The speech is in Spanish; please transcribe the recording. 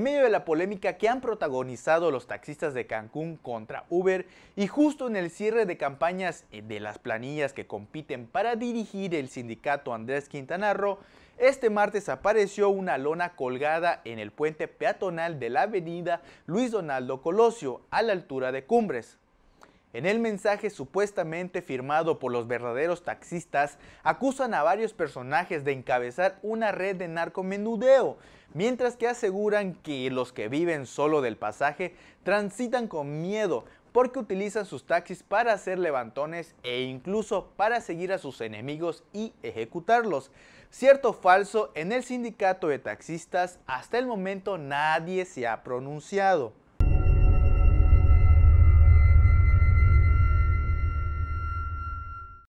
en medio de la polémica que han protagonizado los taxistas de Cancún contra Uber y justo en el cierre de campañas eh, de las planillas que compiten para dirigir el sindicato Andrés Quintanarro, este martes apareció una lona colgada en el puente peatonal de la avenida Luis Donaldo Colosio, a la altura de Cumbres. En el mensaje supuestamente firmado por los verdaderos taxistas, acusan a varios personajes de encabezar una red de narcomenudeo, mientras que aseguran que los que viven solo del pasaje transitan con miedo porque utilizan sus taxis para hacer levantones e incluso para seguir a sus enemigos y ejecutarlos. Cierto o falso, en el sindicato de taxistas hasta el momento nadie se ha pronunciado.